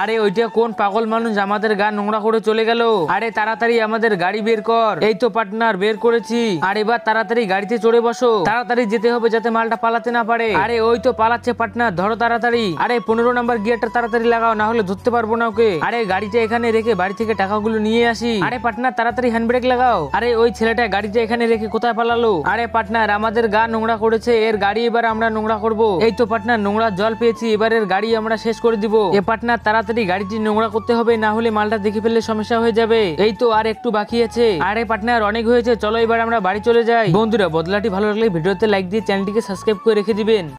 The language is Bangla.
আরে ওইটা কোন পাগল মানুষ আমাদের গা নোংরা করে চলে গেল আরে তাড়াতাড়ি আমাদের গাড়ি বের কর এই তো পার্টনার বের করেছি আর এবার তাড়াতাড়ি গাড়িতে চড়ে বসো তাড়াতাড়ি যেতে হবে যাতে মালটা পালাতে না পারে আরে ওই তো পালাচ্ছে পার্টনার ধরো তাড়াতাড়ি আরে পনেরো নাম্বার গিয়ারটা তাড়াতাড়ি লাগাও না হলে ধরতে পারবো না ওকে আরে গাড়িটা এখানে রেখে বাড়ি থেকে টাকাগুলো নিয়ে আসি আরে পার্টনার তাড়াতাড়ি হ্যান্ড ব্রেক লাগাও আরে ওই ছেলেটা গাড়িটা এখানে রেখে কোথায় পালালো আরে পার্টনার আমাদের গা নোংরা করেছে এর গাড়ি এবার আমরা নোংরা করবো এই তো পার্টনার নোংরা জল পেয়েছি এবারের গাড়ি আমরা শেষ করে দিবো এ পার্টনার তারা তাড়াতাড়ি গাড়িটি নোংরা করতে হবে না হলে মালটা দেখে ফেললে সমস্যা হয়ে যাবে এই তো আর একটু বাকি আছে আরে পার্টনার অনেক হয়েছে চলো এবার আমরা বাড়ি চলে যাই বন্ধুরা বদলাটি ভালো লাগলে ভিডিওতে লাইক দিয়ে চ্যানেলটিকে সাবস্ক্রাইব করে রেখে দিবেন